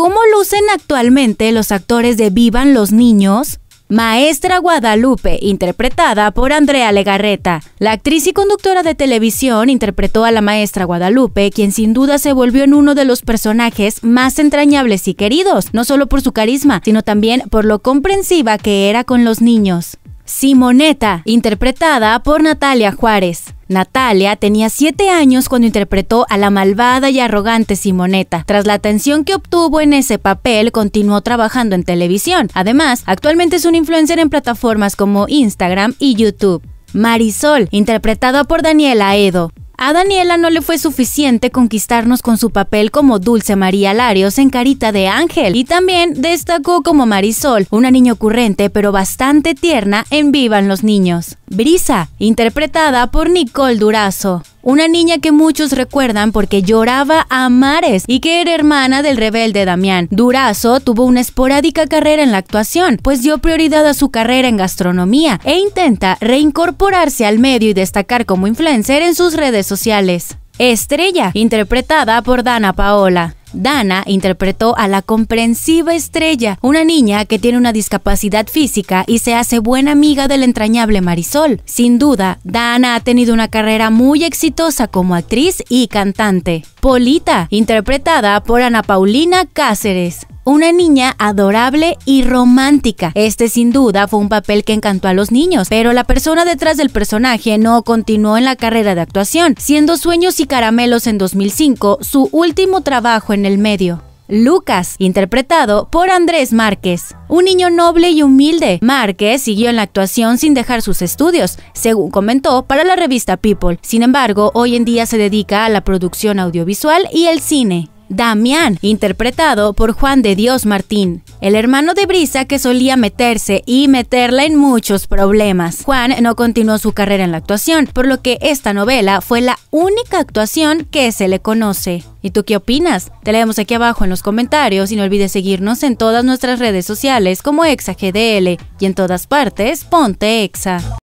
cómo lucen actualmente los actores de Vivan los Niños? Maestra Guadalupe, interpretada por Andrea Legarreta. La actriz y conductora de televisión interpretó a la maestra Guadalupe, quien sin duda se volvió en uno de los personajes más entrañables y queridos, no solo por su carisma, sino también por lo comprensiva que era con los niños. Simoneta, interpretada por Natalia Juárez. Natalia tenía 7 años cuando interpretó a la malvada y arrogante Simoneta. Tras la atención que obtuvo en ese papel, continuó trabajando en televisión. Además, actualmente es una influencer en plataformas como Instagram y YouTube. Marisol, interpretada por Daniela Edo. A Daniela no le fue suficiente conquistarnos con su papel como Dulce María Larios en Carita de Ángel y también destacó como Marisol, una niña ocurrente pero bastante tierna en Vivan los Niños. Brisa, interpretada por Nicole Durazo. Una niña que muchos recuerdan porque lloraba a mares y que era hermana del rebelde Damián. Durazo tuvo una esporádica carrera en la actuación, pues dio prioridad a su carrera en gastronomía e intenta reincorporarse al medio y destacar como influencer en sus redes sociales. Estrella, interpretada por Dana Paola. Dana interpretó a la comprensiva estrella, una niña que tiene una discapacidad física y se hace buena amiga del entrañable Marisol. Sin duda, Dana ha tenido una carrera muy exitosa como actriz y cantante. Polita, interpretada por Ana Paulina Cáceres una niña adorable y romántica. Este sin duda fue un papel que encantó a los niños, pero la persona detrás del personaje no continuó en la carrera de actuación, siendo Sueños y Caramelos en 2005 su último trabajo en el medio. Lucas, interpretado por Andrés Márquez. Un niño noble y humilde, Márquez siguió en la actuación sin dejar sus estudios, según comentó para la revista People. Sin embargo, hoy en día se dedica a la producción audiovisual y el cine. Damián, interpretado por Juan de Dios Martín, el hermano de Brisa que solía meterse y meterla en muchos problemas. Juan no continuó su carrera en la actuación, por lo que esta novela fue la única actuación que se le conoce. ¿Y tú qué opinas? Te leemos aquí abajo en los comentarios y no olvides seguirnos en todas nuestras redes sociales como ExaGDL y en todas partes ponte Exa.